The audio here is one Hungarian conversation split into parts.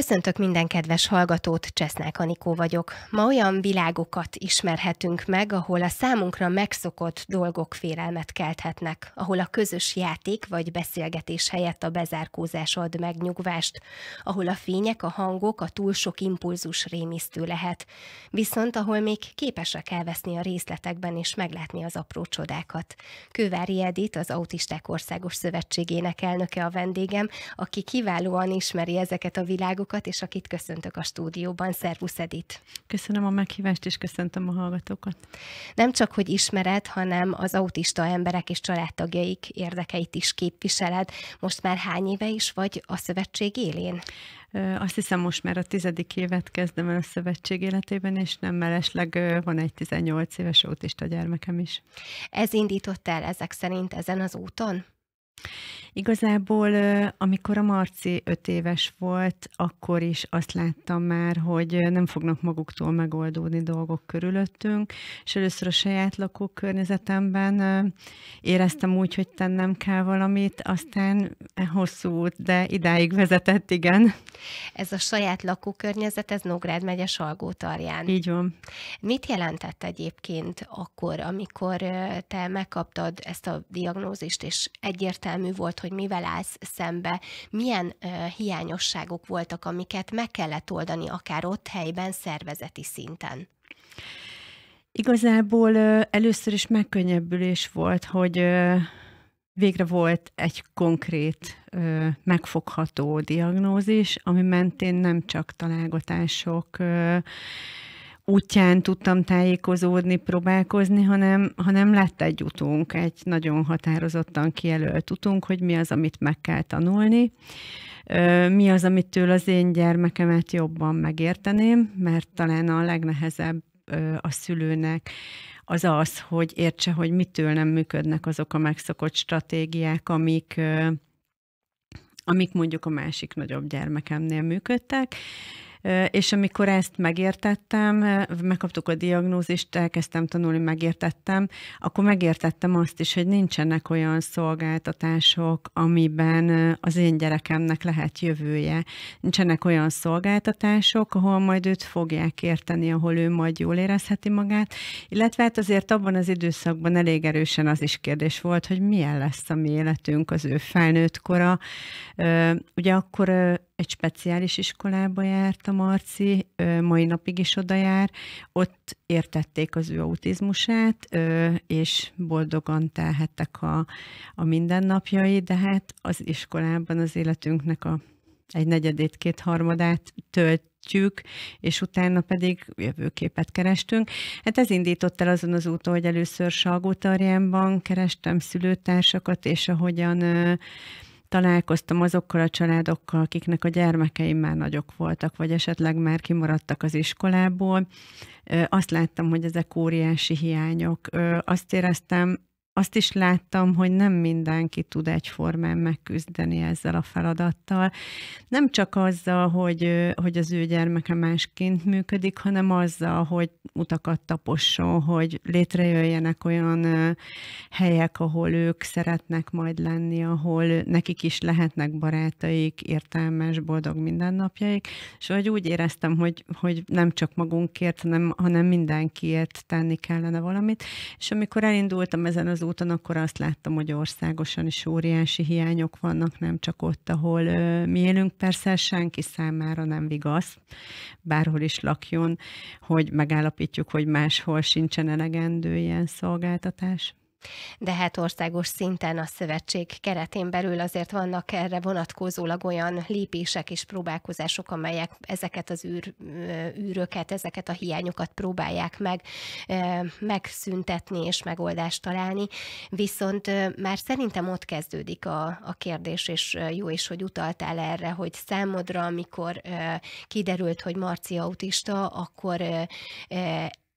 Köszöntök minden kedves hallgatót, Csesznák Anikó vagyok. Ma olyan világokat ismerhetünk meg, ahol a számunkra megszokott dolgok félelmet kelthetnek, ahol a közös játék vagy beszélgetés helyett a bezárkózás ad megnyugvást, ahol a fények, a hangok, a túl sok impulzus rémisztő lehet, viszont ahol még képesek elveszni a részletekben és meglátni az apró csodákat. Kővári Edith, az Autisták Országos Szövetségének elnöke a vendégem, aki kiválóan ismeri ezeket a világokat, hallgatókat, és akit köszöntök a stúdióban. Szervusz Edith! Köszönöm a meghívást, és köszöntöm a hallgatókat. Nem csak, hogy ismered, hanem az autista emberek és családtagjaik érdekeit is képviseled. Most már hány éve is vagy a szövetség élén? Azt hiszem most már a tizedik évet kezdem el a szövetség életében, és nem mellesleg van egy 18 éves autista gyermekem is. Ez indított el ezek szerint ezen az úton? Igazából, amikor a Marci öt éves volt, akkor is azt láttam már, hogy nem fognak maguktól megoldódni dolgok körülöttünk, és először a saját lakókörnyezetemben éreztem úgy, hogy tennem kell valamit, aztán e, hosszú út, de idáig vezetett, igen. Ez a saját lakókörnyezet, ez Nógrád megye tarján. Így van. Mit jelentett egyébként akkor, amikor te megkaptad ezt a diagnózist, és egyértelműen egyértelmű volt, hogy mivel állsz szembe, milyen hiányosságok voltak, amiket meg kellett oldani akár ott helyben, szervezeti szinten. Igazából először is megkönnyebbülés volt, hogy végre volt egy konkrét, megfogható diagnózis, ami mentén nem csak találgatások, útján tudtam tájékozódni, próbálkozni, hanem, hanem lett egy utunk, egy nagyon határozottan kijelölt utunk, hogy mi az, amit meg kell tanulni, mi az, amitől az én gyermekemet jobban megérteném, mert talán a legnehezebb a szülőnek az az, hogy értse, hogy mitől nem működnek azok a megszokott stratégiák, amik, amik mondjuk a másik nagyobb gyermekemnél működtek, és amikor ezt megértettem, megkaptuk a diagnózist, elkezdtem tanulni, megértettem, akkor megértettem azt is, hogy nincsenek olyan szolgáltatások, amiben az én gyerekemnek lehet jövője. Nincsenek olyan szolgáltatások, ahol majd őt fogják érteni, ahol ő majd jól érezheti magát, illetve hát azért abban az időszakban elég erősen az is kérdés volt, hogy milyen lesz a mi életünk az ő felnőtt kora. Ugye akkor egy speciális iskolába járt a Marci, mai napig is oda jár, ott értették az ő autizmusát, és boldogan telhettek a, a mindennapjai, de hát az iskolában az életünknek a egy negyedét, kétharmadát töltjük, és utána pedig jövőképet kerestünk. Hát ez indított el azon az úton, hogy először Salgó kerestem szülőtársakat, és ahogyan találkoztam azokkal a családokkal, akiknek a gyermekeim már nagyok voltak, vagy esetleg már kimaradtak az iskolából. Azt láttam, hogy ezek óriási hiányok. Azt éreztem, azt is láttam, hogy nem mindenki tud egyformán megküzdeni ezzel a feladattal. Nem csak azzal, hogy, hogy az ő gyermeke másként működik, hanem azzal, hogy utakat taposson, hogy létrejöjjenek olyan helyek, ahol ők szeretnek majd lenni, ahol nekik is lehetnek barátaik, értelmes, boldog mindennapjaik, és hogy úgy éreztem, hogy, hogy nem csak magunkért, hanem, hanem mindenkiért tenni kellene valamit, és amikor elindultam ezen az az úton, akkor azt láttam, hogy országosan is óriási hiányok vannak, nem csak ott, ahol ö, mi élünk. Persze senki számára nem vigasz, bárhol is lakjon, hogy megállapítjuk, hogy máshol sincsen elegendő ilyen szolgáltatás. De hát országos szinten a szövetség keretén belül azért vannak erre vonatkozólag olyan lépések és próbálkozások, amelyek ezeket az űr, űröket, ezeket a hiányokat próbálják meg megszüntetni és megoldást találni. Viszont már szerintem ott kezdődik a, a kérdés, és jó is, hogy utaltál erre, hogy számodra, amikor kiderült, hogy Marci autista, akkor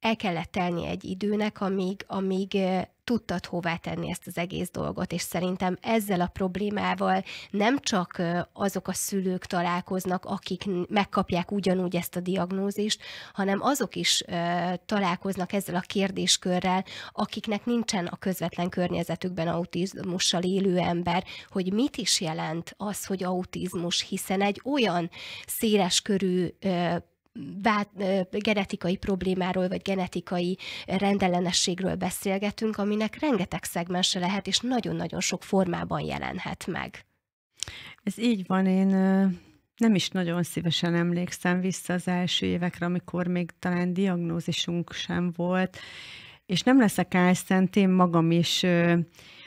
el kellett tenni egy időnek, amíg, amíg tudtad hová tenni ezt az egész dolgot, és szerintem ezzel a problémával nem csak azok a szülők találkoznak, akik megkapják ugyanúgy ezt a diagnózist, hanem azok is találkoznak ezzel a kérdéskörrel, akiknek nincsen a közvetlen környezetükben autizmussal élő ember, hogy mit is jelent az, hogy autizmus, hiszen egy olyan széles körű bát, genetikai problémáról, vagy genetikai rendellenességről beszélgetünk, aminek rengeteg szegmense lehet, és nagyon-nagyon sok formában jelenhet meg. Ez így van, én nem is nagyon szívesen emlékszem vissza az első évekre, amikor még talán diagnózisunk sem volt, és nem leszek álszent, én magam is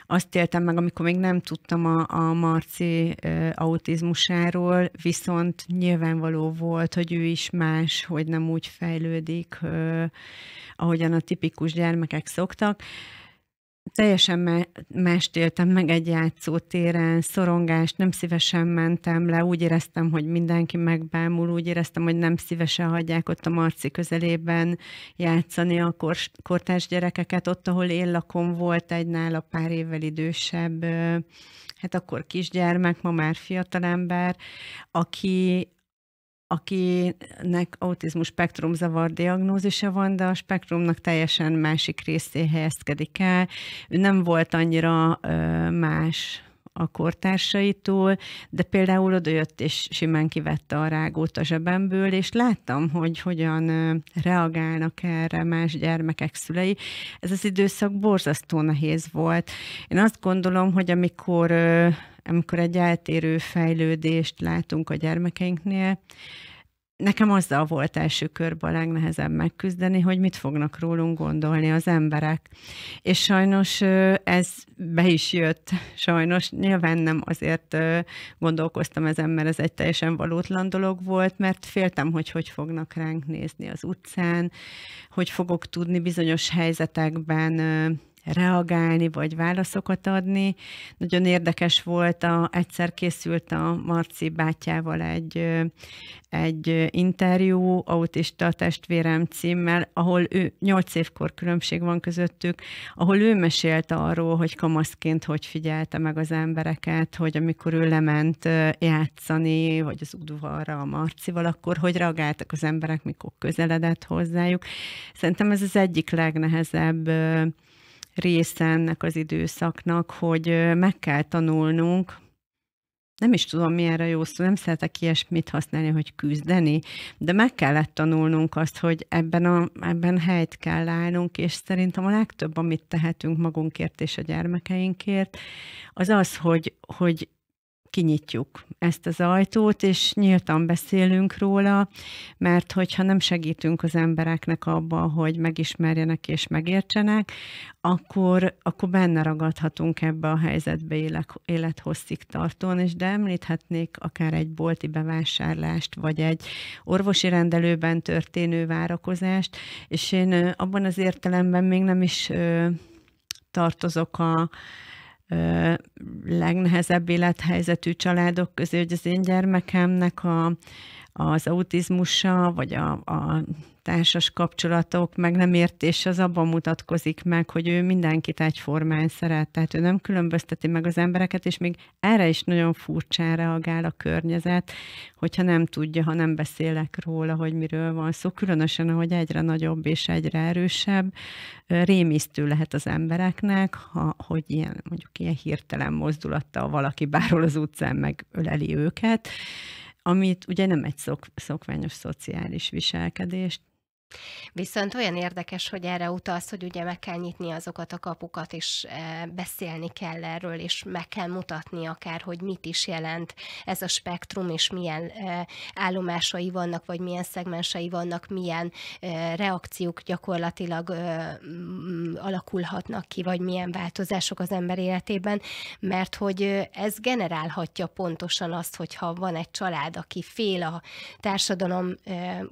azt éltem meg, amikor még nem tudtam a, a Marci autizmusáról, viszont nyilvánvaló volt, hogy ő is más, hogy nem úgy fejlődik, ahogyan a tipikus gyermekek szoktak teljesen mást éltem meg egy játszótéren, szorongást, nem szívesen mentem le, úgy éreztem, hogy mindenki megbámul, úgy éreztem, hogy nem szívesen hagyják ott a Marci közelében játszani a kortárs gyerekeket. Ott, ahol én lakom, volt egy nála pár évvel idősebb, hát akkor kisgyermek, ma már fiatalember, aki, akinek autizmus spektrum zavar diagnózisa van, de a spektrumnak teljesen másik részé helyezkedik el. Ő nem volt annyira más a kortársaitól, de például odajött és simán kivette a rágót a zsebemből, és láttam, hogy hogyan reagálnak erre más gyermekek szülei. Ez az időszak borzasztó nehéz volt. Én azt gondolom, hogy amikor amikor egy eltérő fejlődést látunk a gyermekeinknél, nekem azzal volt első körben a legnehezebb megküzdeni, hogy mit fognak rólunk gondolni az emberek. És sajnos ez be is jött. Sajnos nyilván nem azért gondolkoztam ezen, mert ez egy teljesen valótlan dolog volt, mert féltem, hogy hogy fognak ránk nézni az utcán, hogy fogok tudni bizonyos helyzetekben reagálni, vagy válaszokat adni. Nagyon érdekes volt, a, egyszer készült a Marci bátyával egy, egy interjú autista testvérem címmel, ahol ő, 8 évkor különbség van közöttük, ahol ő mesélte arról, hogy kamaszként hogy figyelte meg az embereket, hogy amikor ő lement játszani, vagy az udvarra a Marcival, akkor hogy reagáltak az emberek, mikor közeledett hozzájuk. Szerintem ez az egyik legnehezebb része ennek az időszaknak, hogy meg kell tanulnunk, nem is tudom, mi erre jó szó, nem szeretek ilyesmit használni, hogy küzdeni, de meg kellett tanulnunk azt, hogy ebben, a, ebben helyt kell állnunk, és szerintem a legtöbb, amit tehetünk magunkért és a gyermekeinkért, az az, hogy, hogy kinyitjuk ezt az ajtót, és nyíltan beszélünk róla, mert hogyha nem segítünk az embereknek abban, hogy megismerjenek és megértsenek, akkor, akkor benne ragadhatunk ebbe a helyzetbe élet, élethosszig tartón és de említhetnék akár egy bolti bevásárlást, vagy egy orvosi rendelőben történő várakozást, és én abban az értelemben még nem is tartozok a, legnehezebb élethelyzetű családok közé, hogy az én gyermekemnek a, az autizmusa, vagy a, a társas kapcsolatok, meg nem értés az abban mutatkozik meg, hogy ő mindenkit egyformán szeret, tehát ő nem különbözteti meg az embereket, és még erre is nagyon furcsán reagál a környezet, hogyha nem tudja, ha nem beszélek róla, hogy miről van szó, különösen, ahogy egyre nagyobb és egyre erősebb, rémisztő lehet az embereknek, ha, hogy ilyen, mondjuk ilyen hirtelen mozdulattal valaki bárhol az utcán megöleli őket, amit ugye nem egy szok, szokványos szociális viselkedést, Viszont olyan érdekes, hogy erre utalsz, hogy ugye meg kell nyitni azokat a kapukat, és e, beszélni kell erről, és meg kell mutatni akár, hogy mit is jelent ez a spektrum, és milyen e, állomásai vannak, vagy milyen szegmensei vannak, milyen e, reakciók gyakorlatilag alakulhatnak ki, vagy milyen változások az ember életében, mert hogy ez generálhatja pontosan azt, hogyha van egy család, aki fél a társadalom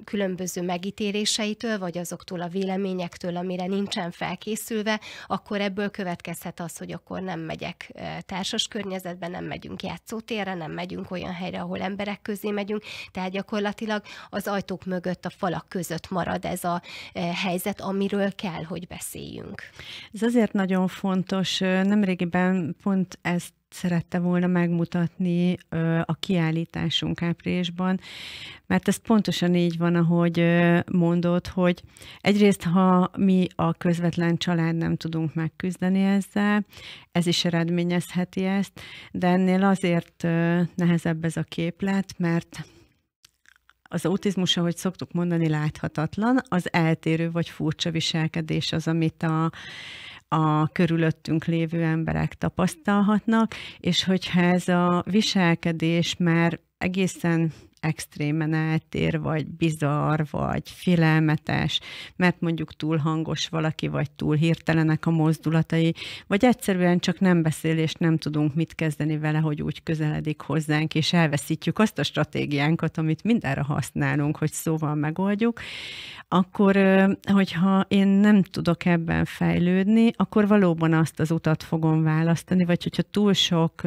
különböző megítélése, érzéseitől, vagy azoktól a véleményektől, amire nincsen felkészülve, akkor ebből következhet az, hogy akkor nem megyek társas környezetben, nem megyünk játszótérre, nem megyünk olyan helyre, ahol emberek közé megyünk, tehát gyakorlatilag az ajtók mögött, a falak között marad ez a helyzet, amiről kell, hogy beszéljünk. Ez azért nagyon fontos. Nemrégiben pont ezt szerette volna megmutatni a kiállításunk áprilisban, mert ez pontosan így van, ahogy mondod, hogy egyrészt, ha mi a közvetlen család nem tudunk megküzdeni ezzel, ez is eredményezheti ezt, de ennél azért nehezebb ez a képlet, mert az autizmus, ahogy szoktuk mondani, láthatatlan, az eltérő vagy furcsa viselkedés az, amit a a körülöttünk lévő emberek tapasztalhatnak, és hogyha ez a viselkedés már egészen extrémen eltér, vagy bizarr, vagy félelmetes, mert mondjuk túl hangos valaki, vagy túl hirtelenek a mozdulatai, vagy egyszerűen csak nem beszél, és nem tudunk mit kezdeni vele, hogy úgy közeledik hozzánk, és elveszítjük azt a stratégiánkat, amit mindenre használunk, hogy szóval megoldjuk, akkor, hogyha én nem tudok ebben fejlődni, akkor valóban azt az utat fogom választani, vagy hogyha túl sok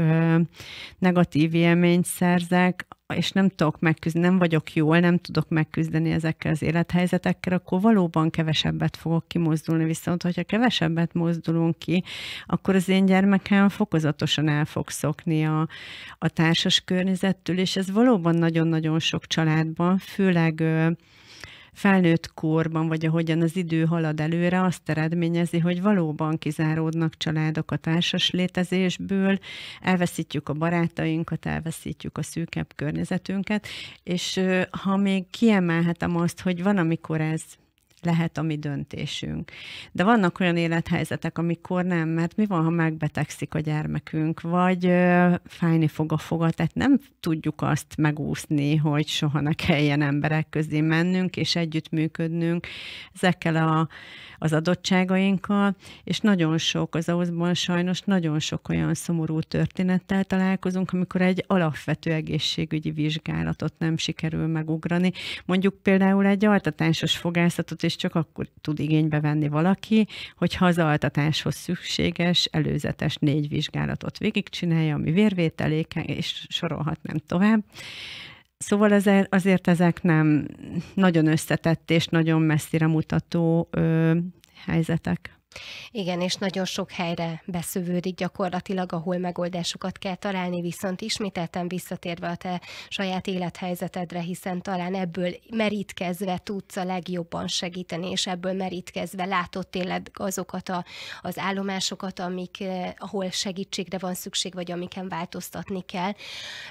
negatív élményt szerzek, és nem tudok megküzdeni, nem vagyok jól, nem tudok megküzdeni ezekkel az élethelyzetekkel, akkor valóban kevesebbet fogok kimozdulni. Viszont, hogyha kevesebbet mozdulunk ki, akkor az én gyermekem fokozatosan el fog szokni a, a társas környezettől, és ez valóban nagyon-nagyon sok családban, főleg felnőtt korban, vagy ahogyan az idő halad előre, azt eredményezi, hogy valóban kizáródnak családok a társas létezésből, elveszítjük a barátainkat, elveszítjük a szűkebb környezetünket, és ha még kiemelhetem azt, hogy van, amikor ez lehet a mi döntésünk. De vannak olyan élethelyzetek, amikor nem, mert mi van, ha megbetegszik a gyermekünk, vagy ö, fájni fog a foga, tehát nem tudjuk azt megúszni, hogy soha ne kelljen emberek közé mennünk, és együttműködnünk ezekkel a, az adottságainkkal, és nagyon sok, az ahhozban sajnos nagyon sok olyan szomorú történettel találkozunk, amikor egy alapvető egészségügyi vizsgálatot nem sikerül megugrani. Mondjuk például egy altatásos fogászatot és csak akkor tud igénybe venni valaki, hogy az altatáshoz szükséges előzetes négy vizsgálatot végigcsinálja, ami vérvételéken, és sorolhatnám tovább. Szóval azért, azért ezek nem nagyon összetett és nagyon messzire mutató ö, helyzetek. Igen, és nagyon sok helyre beszövődik gyakorlatilag, ahol megoldásokat kell találni, viszont ismételten visszatérve a te saját élethelyzetedre, hiszen talán ebből merítkezve tudsz a legjobban segíteni, és ebből merítkezve látott tényleg azokat a, az állomásokat, amik, eh, ahol segítségre van szükség, vagy amiken változtatni kell.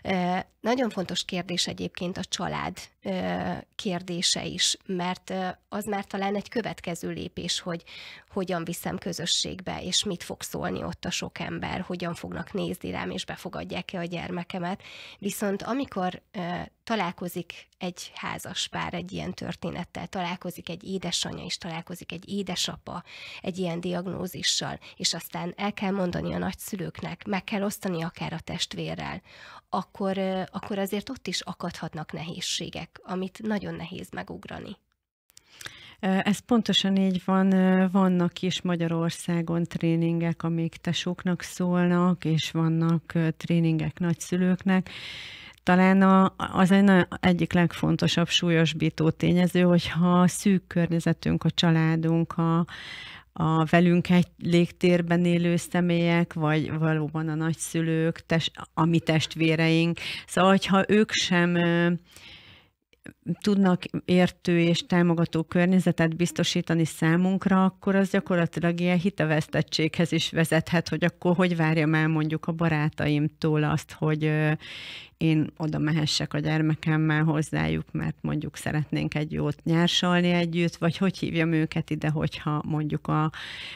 Eh, nagyon fontos kérdés egyébként a család kérdése is, mert az már talán egy következő lépés, hogy hogyan viszem közösségbe, és mit fog szólni ott a sok ember, hogyan fognak nézni rám, és befogadják-e a gyermekemet. Viszont amikor találkozik egy házas pár egy ilyen történettel, találkozik egy édesanyja és találkozik egy édesapa egy ilyen diagnózissal, és aztán el kell mondani a nagyszülőknek, meg kell osztani akár a testvérrel, akkor, akkor azért ott is akadhatnak nehézségek, amit nagyon nehéz megugrani. Ez pontosan így van, vannak is Magyarországon tréningek, amik tesóknak szólnak, és vannak tréningek nagyszülőknek, talán a, az egy, egyik legfontosabb súlyosbító tényező, hogyha a szűk környezetünk, a családunk, a, a velünk egy légtérben élő személyek, vagy valóban a nagyszülők, tes, a mi testvéreink. Szóval, hogyha ők sem tudnak értő és támogató környezetet biztosítani számunkra, akkor az gyakorlatilag ilyen hitevesztettséghez is vezethet, hogy akkor hogy várjam el mondjuk a barátaimtól azt, hogy én oda mehessek a gyermekemmel hozzájuk, mert mondjuk szeretnénk egy jót nyársalni együtt, vagy hogy hívjam őket ide, hogyha mondjuk a,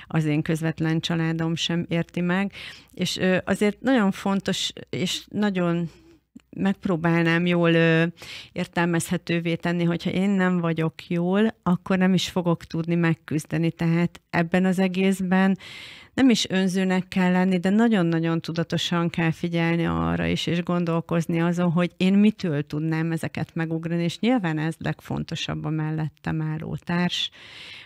az én közvetlen családom sem érti meg. És azért nagyon fontos, és nagyon megpróbálnám jól ö, értelmezhetővé tenni, hogyha én nem vagyok jól, akkor nem is fogok tudni megküzdeni. Tehát ebben az egészben nem is önzőnek kell lenni, de nagyon-nagyon tudatosan kell figyelni arra is, és gondolkozni azon, hogy én mitől tudnám ezeket megugrani, és nyilván ez legfontosabb a mellettem álló társ,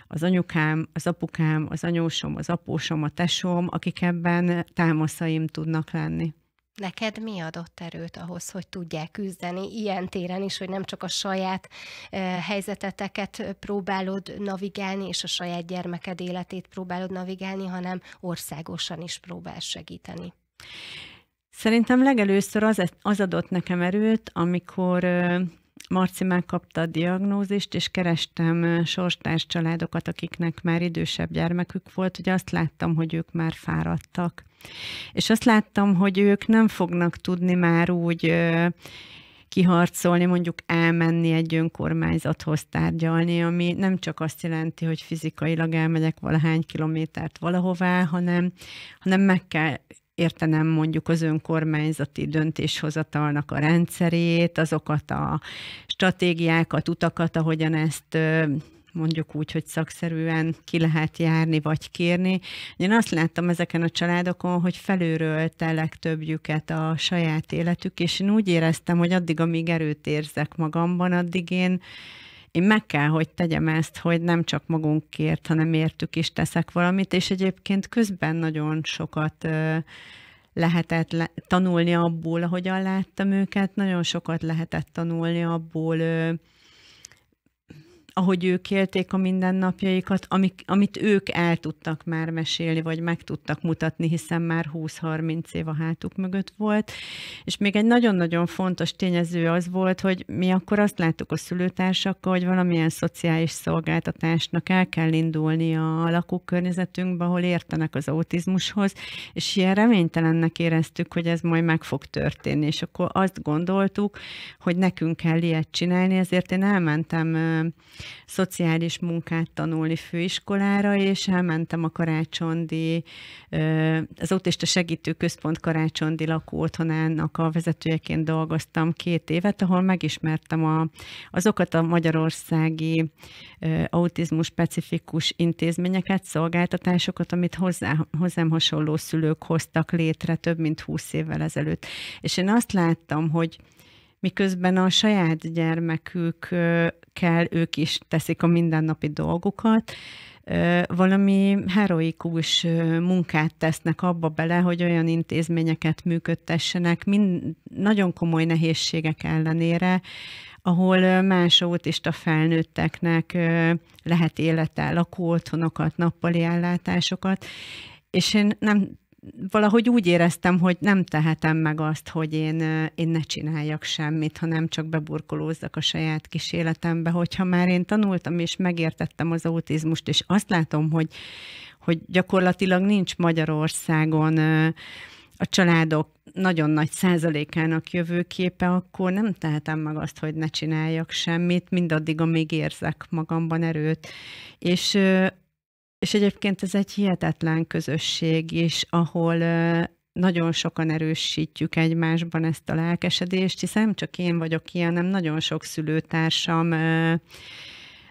az anyukám, az apukám, az anyósom, az apósom, a tesóm, akik ebben támaszaim tudnak lenni. Neked mi adott erőt ahhoz, hogy tudják küzdeni ilyen téren is, hogy nem csak a saját helyzeteteket próbálod navigálni, és a saját gyermeked életét próbálod navigálni, hanem országosan is próbál segíteni? Szerintem legelőször az, az adott nekem erőt, amikor Marci megkapta a diagnózist, és kerestem sorstárs családokat, akiknek már idősebb gyermekük volt, hogy azt láttam, hogy ők már fáradtak. És azt láttam, hogy ők nem fognak tudni már úgy kiharcolni, mondjuk elmenni egy önkormányzathoz tárgyalni, ami nem csak azt jelenti, hogy fizikailag elmegyek valahány kilométert valahová, hanem, hanem meg kell értenem mondjuk az önkormányzati döntéshozatalnak a rendszerét, azokat a stratégiákat, utakat, ahogyan ezt mondjuk úgy, hogy szakszerűen ki lehet járni vagy kérni. Én azt láttam ezeken a családokon, hogy felőrölte legtöbbjüket a saját életük, és én úgy éreztem, hogy addig, amíg erőt érzek magamban, addig én én meg kell, hogy tegyem ezt, hogy nem csak magunkért, hanem értük is teszek valamit, és egyébként közben nagyon sokat lehetett le- tanulni abból, ahogyan láttam őket, nagyon sokat lehetett tanulni abból, ahogy ők élték a mindennapjaikat, amik, amit ők el tudtak már mesélni, vagy meg tudtak mutatni, hiszen már 20-30 év a hátuk mögött volt. És még egy nagyon-nagyon fontos tényező az volt, hogy mi akkor azt láttuk a szülőtársakkal, hogy valamilyen szociális szolgáltatásnak el kell indulni a lakókörnyezetünkbe, ahol értenek az autizmushoz, és ilyen reménytelennek éreztük, hogy ez majd meg fog történni. És akkor azt gondoltuk, hogy nekünk kell ilyet csinálni, ezért én elmentem szociális munkát tanulni főiskolára, és elmentem a Karácsondi, az Autista Segítő Központ Karácsondi lakóotthonának a vezetőjeként dolgoztam két évet, ahol megismertem a, azokat a magyarországi autizmus specifikus intézményeket, szolgáltatásokat, amit hozzá, hozzám hasonló szülők hoztak létre több mint húsz évvel ezelőtt. És én azt láttam, hogy miközben a saját gyermekükkel ők is teszik a mindennapi dolgukat, valami heroikus munkát tesznek abba bele, hogy olyan intézményeket működtessenek, mind nagyon komoly nehézségek ellenére, ahol más autista felnőtteknek lehet élete, otthonokat, nappali ellátásokat, és én nem valahogy úgy éreztem, hogy nem tehetem meg azt, hogy én, én ne csináljak semmit, hanem csak beburkolózzak a saját kis életembe, hogyha már én tanultam és megértettem az autizmust, és azt látom, hogy, hogy gyakorlatilag nincs Magyarországon a családok nagyon nagy százalékának jövőképe, akkor nem tehetem meg azt, hogy ne csináljak semmit, mindaddig, amíg érzek magamban erőt. És és egyébként ez egy hihetetlen közösség is, ahol nagyon sokan erősítjük egymásban ezt a lelkesedést, hiszen nem csak én vagyok ilyen, nem nagyon sok szülőtársam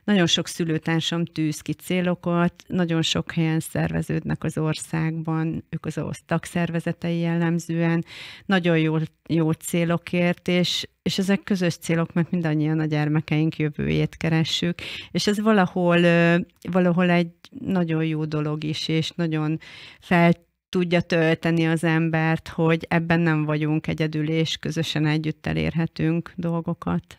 nagyon sok szülőtársam tűz ki célokat, nagyon sok helyen szerveződnek az országban, ők az osztak szervezetei jellemzően, nagyon jó, jó célokért, és, és ezek közös célok, mert mindannyian a gyermekeink jövőjét keressük, és ez valahol, valahol egy nagyon jó dolog is, és nagyon fel tudja tölteni az embert, hogy ebben nem vagyunk egyedül, és közösen együtt elérhetünk dolgokat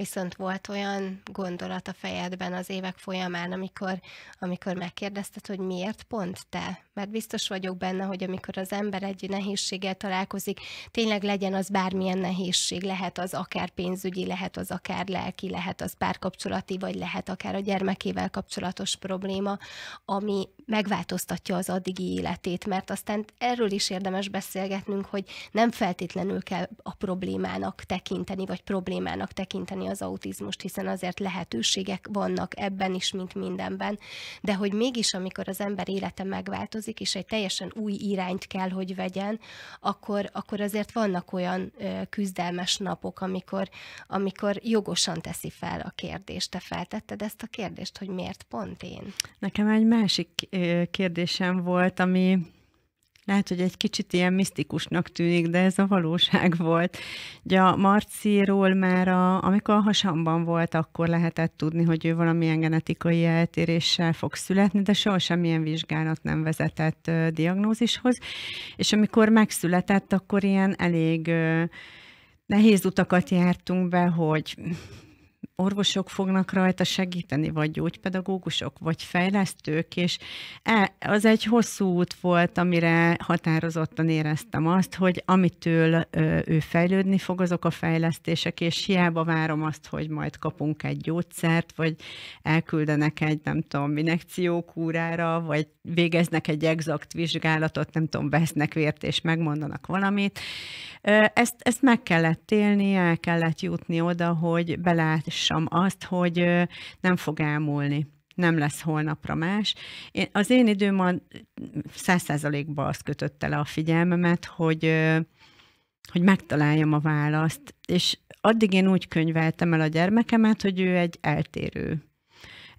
viszont volt olyan gondolat a fejedben az évek folyamán, amikor, amikor megkérdezted, hogy miért pont te? Mert biztos vagyok benne, hogy amikor az ember egy nehézséggel találkozik, tényleg legyen az bármilyen nehézség, lehet az akár pénzügyi, lehet az akár lelki, lehet az párkapcsolati, vagy lehet akár a gyermekével kapcsolatos probléma, ami megváltoztatja az addigi életét, mert aztán erről is érdemes beszélgetnünk, hogy nem feltétlenül kell a problémának tekinteni, vagy problémának tekinteni az autizmust, hiszen azért lehetőségek vannak ebben is, mint mindenben, de hogy mégis, amikor az ember élete megváltozik, és egy teljesen új irányt kell, hogy vegyen, akkor, akkor azért vannak olyan küzdelmes napok, amikor, amikor jogosan teszi fel a kérdést. Te feltetted ezt a kérdést, hogy miért pont én? Nekem egy másik kérdésem volt, ami lehet, hogy egy kicsit ilyen misztikusnak tűnik, de ez a valóság volt. Ugye a Marciról már, a, amikor a hasamban volt, akkor lehetett tudni, hogy ő valamilyen genetikai eltéréssel fog születni, de soha semmilyen vizsgálat nem vezetett ö, diagnózishoz. És amikor megszületett, akkor ilyen elég ö, nehéz utakat jártunk be, hogy orvosok fognak rajta segíteni, vagy gyógypedagógusok, vagy fejlesztők, és e, az egy hosszú út volt, amire határozottan éreztem azt, hogy amitől ő fejlődni fog, azok a fejlesztések, és hiába várom azt, hogy majd kapunk egy gyógyszert, vagy elküldenek egy, nem tudom, minekciókúrára, vagy végeznek egy exakt vizsgálatot, nem tudom, vesznek vért, és megmondanak valamit. Ezt, ezt meg kellett élni, el kellett jutni oda, hogy beláss biztassam azt, hogy nem fog elmúlni nem lesz holnapra más. Én, az én időm a száz százalékban azt kötötte le a figyelmemet, hogy, hogy megtaláljam a választ. És addig én úgy könyveltem el a gyermekemet, hogy ő egy eltérő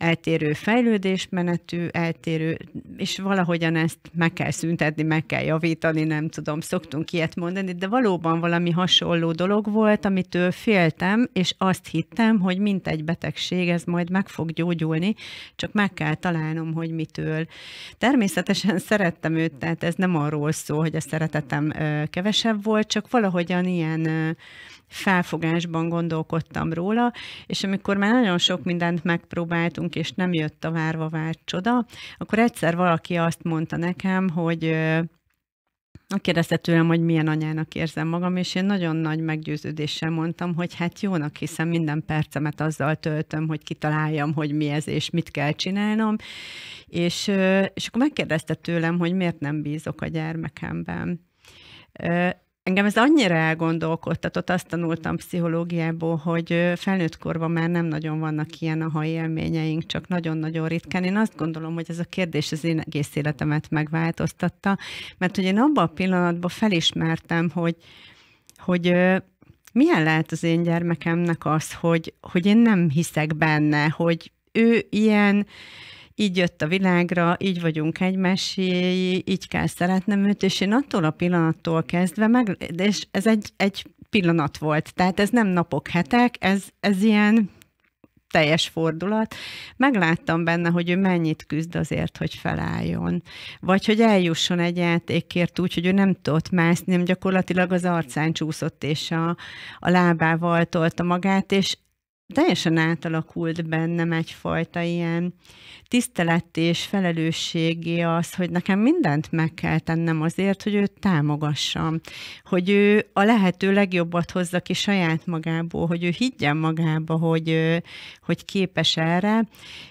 eltérő fejlődésmenetű, eltérő, és valahogyan ezt meg kell szüntetni, meg kell javítani, nem tudom, szoktunk ilyet mondani, de valóban valami hasonló dolog volt, amitől féltem, és azt hittem, hogy mint egy betegség, ez majd meg fog gyógyulni, csak meg kell találnom, hogy mitől. Természetesen szerettem őt, tehát ez nem arról szól, hogy a szeretetem kevesebb volt, csak valahogyan ilyen felfogásban gondolkodtam róla, és amikor már nagyon sok mindent megpróbáltunk, és nem jött a várva várt csoda, akkor egyszer valaki azt mondta nekem, hogy kérdezte tőlem, hogy milyen anyának érzem magam, és én nagyon nagy meggyőződéssel mondtam, hogy hát jónak hiszem, minden percemet azzal töltöm, hogy kitaláljam, hogy mi ez, és mit kell csinálnom. És, és akkor megkérdezte tőlem, hogy miért nem bízok a gyermekemben. Engem ez annyira elgondolkodtatott, azt tanultam pszichológiából, hogy felnőtt korban már nem nagyon vannak ilyen aha élményeink, csak nagyon-nagyon ritkán. Én azt gondolom, hogy ez a kérdés az én egész életemet megváltoztatta, mert hogy én abban a pillanatban felismertem, hogy, hogy milyen lehet az én gyermekemnek az, hogy, hogy én nem hiszek benne, hogy ő ilyen, így jött a világra, így vagyunk egymáséi, így kell szeretnem őt, és én attól a pillanattól kezdve, meg, és ez egy, egy pillanat volt, tehát ez nem napok, hetek, ez, ez ilyen teljes fordulat, megláttam benne, hogy ő mennyit küzd azért, hogy felálljon. Vagy hogy eljusson egy játékért úgy, hogy ő nem tudott mászni, nem gyakorlatilag az arcán csúszott, és a, a lábával tolta magát, és teljesen átalakult bennem egyfajta ilyen tisztelet és felelősségi az, hogy nekem mindent meg kell tennem azért, hogy őt támogassam, hogy ő a lehető legjobbat hozza ki saját magából, hogy ő higgyen magába, hogy, hogy képes erre,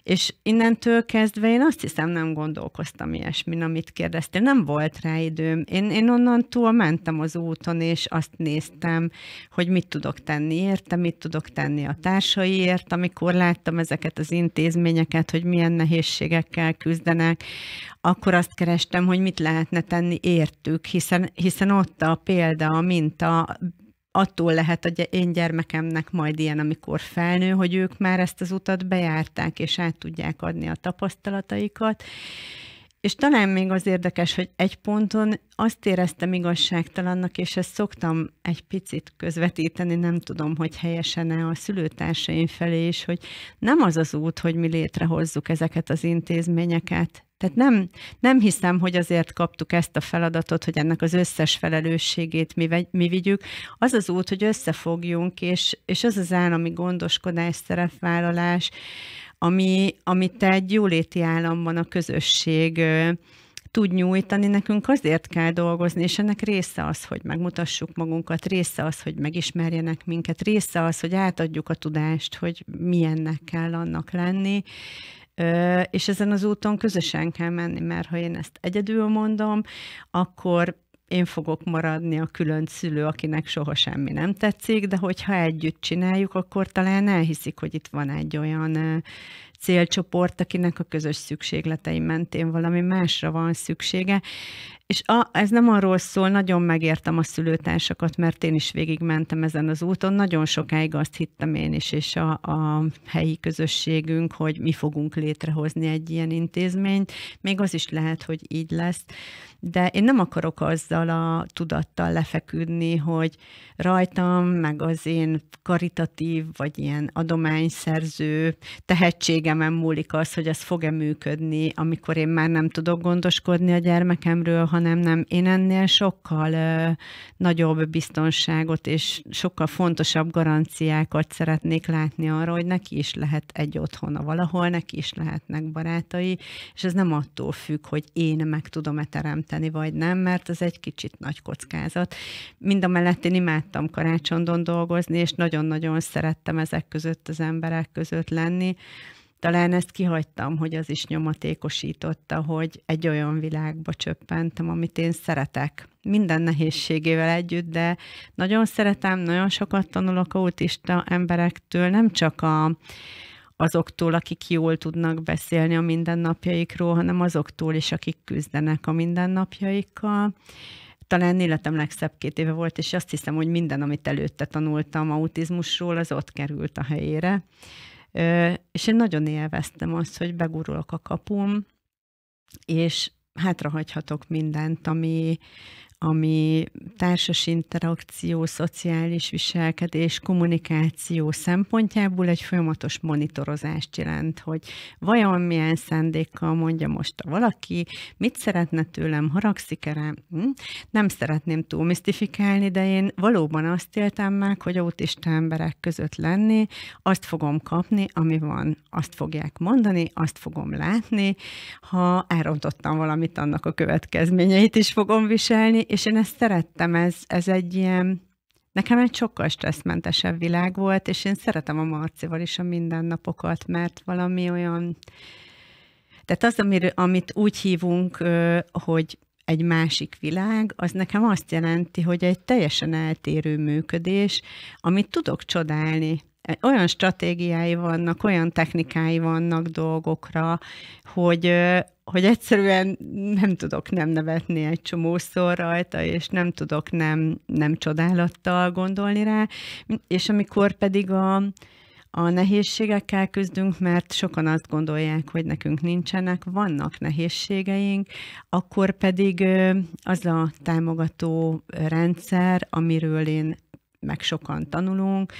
és innentől kezdve én azt hiszem nem gondolkoztam ilyesmin, amit kérdeztél, nem volt rá időm. Én, én onnantól mentem az úton, és azt néztem, hogy mit tudok tenni érte, mit tudok tenni a társadalomban, elvárásaiért, amikor láttam ezeket az intézményeket, hogy milyen nehézségekkel küzdenek, akkor azt kerestem, hogy mit lehetne tenni értük, hiszen, hiszen ott a példa, a minta attól lehet, hogy én gyermekemnek majd ilyen, amikor felnő, hogy ők már ezt az utat bejárták, és át tudják adni a tapasztalataikat, és talán még az érdekes, hogy egy ponton azt éreztem igazságtalannak, és ezt szoktam egy picit közvetíteni, nem tudom, hogy helyesen-e a szülőtársaim felé is, hogy nem az az út, hogy mi létrehozzuk ezeket az intézményeket. Tehát nem, nem hiszem, hogy azért kaptuk ezt a feladatot, hogy ennek az összes felelősségét mi, vegy, mi vigyük. Az az út, hogy összefogjunk, és, és az az állami gondoskodás, szerepvállalás, ami, amit egy jóléti államban a közösség tud nyújtani, nekünk azért kell dolgozni, és ennek része az, hogy megmutassuk magunkat, része az, hogy megismerjenek minket, része az, hogy átadjuk a tudást, hogy milyennek kell annak lenni, és ezen az úton közösen kell menni, mert ha én ezt egyedül mondom, akkor én fogok maradni a külön szülő, akinek soha semmi nem tetszik, de hogyha együtt csináljuk, akkor talán elhiszik, hogy itt van egy olyan célcsoport, akinek a közös szükségletei mentén valami másra van szüksége. És a, ez nem arról szól, nagyon megértem a szülőtársakat, mert én is végigmentem ezen az úton. Nagyon sokáig azt hittem én is, és a, a helyi közösségünk, hogy mi fogunk létrehozni egy ilyen intézményt. Még az is lehet, hogy így lesz de én nem akarok azzal a tudattal lefeküdni, hogy rajtam, meg az én karitatív, vagy ilyen adományszerző tehetségemen múlik az, hogy ez fog-e működni, amikor én már nem tudok gondoskodni a gyermekemről, hanem nem. Én ennél sokkal ö, nagyobb biztonságot és sokkal fontosabb garanciákat szeretnék látni arra, hogy neki is lehet egy otthona valahol, neki is lehetnek barátai, és ez nem attól függ, hogy én meg tudom-e teremteni megfejteni, vagy nem, mert az egy kicsit nagy kockázat. Mind a mellett én imádtam karácsondon dolgozni, és nagyon-nagyon szerettem ezek között, az emberek között lenni. Talán ezt kihagytam, hogy az is nyomatékosította, hogy egy olyan világba csöppentem, amit én szeretek. Minden nehézségével együtt, de nagyon szeretem, nagyon sokat tanulok autista emberektől, nem csak a azoktól, akik jól tudnak beszélni a mindennapjaikról, hanem azoktól is, akik küzdenek a mindennapjaikkal talán életem legszebb két éve volt, és azt hiszem, hogy minden, amit előtte tanultam autizmusról, az ott került a helyére. És én nagyon élveztem azt, hogy begurulok a kapum, és hátrahagyhatok mindent, ami, ami társas interakció, szociális viselkedés, kommunikáció szempontjából egy folyamatos monitorozást jelent, hogy vajon milyen szándékkal mondja most a valaki, mit szeretne tőlem, haragszik-e Hm? Nem szeretném túl misztifikálni, de én valóban azt éltem meg, hogy autista emberek között lenni, azt fogom kapni, ami van, azt fogják mondani, azt fogom látni, ha elrontottam valamit, annak a következményeit is fogom viselni, és én ezt szerettem, ez, ez egy ilyen, nekem egy sokkal stresszmentesebb világ volt, és én szeretem a Marcival is a mindennapokat, mert valami olyan, tehát az, amir, amit úgy hívunk, hogy egy másik világ, az nekem azt jelenti, hogy egy teljesen eltérő működés, amit tudok csodálni. Olyan stratégiái vannak, olyan technikái vannak dolgokra, hogy hogy egyszerűen nem tudok nem nevetni egy szor rajta, és nem tudok nem, nem csodálattal gondolni rá, és amikor pedig a, a nehézségekkel küzdünk, mert sokan azt gondolják, hogy nekünk nincsenek, vannak nehézségeink, akkor pedig az a támogató rendszer, amiről én meg sokan tanulunk,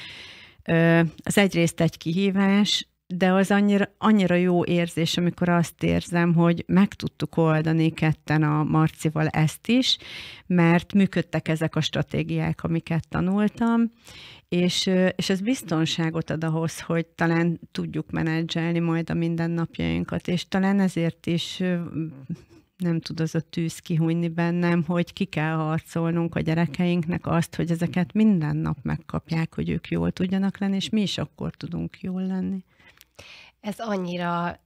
az egyrészt egy kihívás, de az annyira, annyira jó érzés, amikor azt érzem, hogy meg tudtuk oldani ketten a Marcival ezt is, mert működtek ezek a stratégiák, amiket tanultam, és, és ez biztonságot ad ahhoz, hogy talán tudjuk menedzselni majd a mindennapjainkat, és talán ezért is nem tud az a tűz kihújni bennem, hogy ki kell harcolnunk a gyerekeinknek azt, hogy ezeket minden nap megkapják, hogy ők jól tudjanak lenni, és mi is akkor tudunk jól lenni. Ez annyira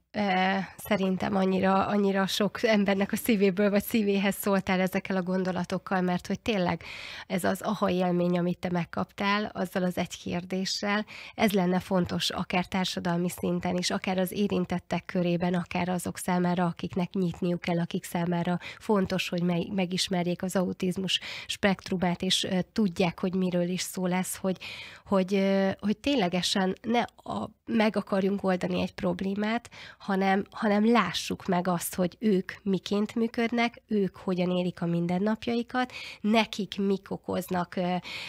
szerintem annyira, annyira sok embernek a szívéből vagy szívéhez szóltál ezekkel a gondolatokkal, mert hogy tényleg ez az aha élmény, amit te megkaptál, azzal az egy kérdéssel, ez lenne fontos akár társadalmi szinten is, akár az érintettek körében, akár azok számára, akiknek nyitniuk kell, akik számára fontos, hogy megismerjék az autizmus spektrumát, és tudják, hogy miről is szó lesz, hogy, hogy, hogy ténylegesen ne a, meg akarjunk oldani egy problémát, hanem, hanem lássuk meg azt, hogy ők miként működnek, ők hogyan élik a mindennapjaikat, nekik mik okoznak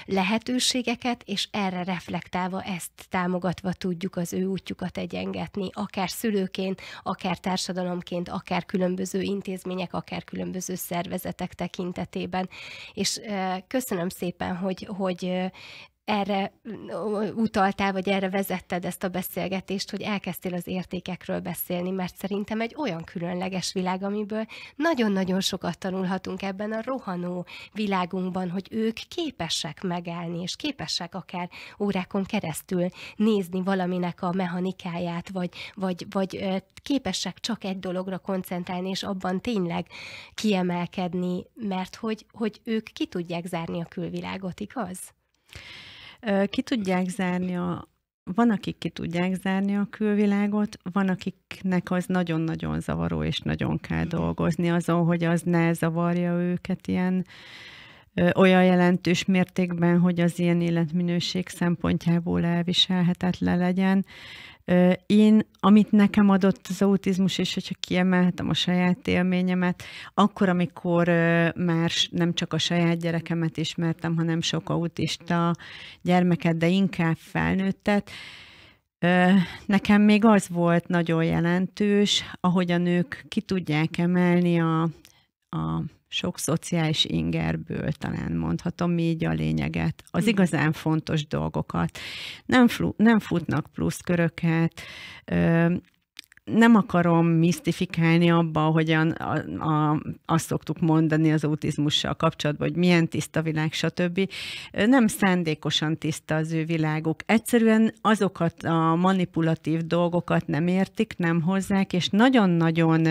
lehetőségeket, és erre reflektálva ezt támogatva tudjuk az ő útjukat egyengetni, akár szülőként, akár társadalomként, akár különböző intézmények, akár különböző szervezetek tekintetében. És köszönöm szépen, hogy, hogy erre utaltál, vagy erre vezetted ezt a beszélgetést, hogy elkezdtél az értékekről beszélni, mert szerintem egy olyan különleges világ, amiből nagyon-nagyon sokat tanulhatunk ebben a rohanó világunkban, hogy ők képesek megállni, és képesek akár órákon keresztül nézni valaminek a mechanikáját, vagy, vagy, vagy képesek csak egy dologra koncentrálni, és abban tényleg kiemelkedni, mert hogy, hogy ők ki tudják zárni a külvilágot, igaz? Ki tudják zárni a, van, akik ki tudják zárni a külvilágot, van, akiknek az nagyon-nagyon zavaró, és nagyon kell mhm. dolgozni azon, hogy az ne zavarja őket ilyen ö, olyan jelentős mértékben, hogy az ilyen életminőség szempontjából elviselhetetlen legyen. Én, amit nekem adott az autizmus, és hogyha kiemelhetem a saját élményemet, akkor, amikor már nem csak a saját gyerekemet ismertem, hanem sok autista gyermeket, de inkább felnőttet, Nekem még az volt nagyon jelentős, ahogy a nők ki tudják emelni a, a sok szociális ingerből talán mondhatom így a lényeget, az mhm. igazán fontos dolgokat. Nem, flu, nem futnak plusz köröket, nem akarom misztifikálni abba, hogy a, a, azt szoktuk mondani az autizmussal kapcsolatban, hogy milyen tiszta világ, stb. Nem szándékosan tiszta az ő világuk. Egyszerűen azokat a manipulatív dolgokat nem értik, nem hozzák, és nagyon-nagyon,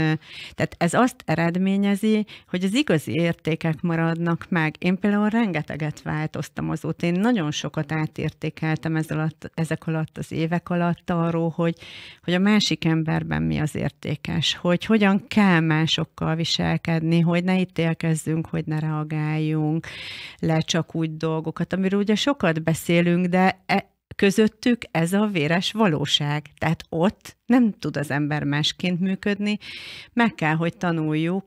tehát ez azt eredményezi, hogy az igazi értékek maradnak meg. Én például rengeteget változtam azóta, én nagyon sokat átértékeltem ez alatt, ezek alatt az évek alatt arról, hogy, hogy a másik ember rendszerben mi az értékes, hogy hogyan kell másokkal viselkedni, hogy ne ítélkezzünk, hogy ne reagáljunk le csak úgy dolgokat, amiről ugye sokat beszélünk, de e- közöttük ez a véres valóság. Tehát ott nem tud az ember másként működni, meg kell, hogy tanuljuk,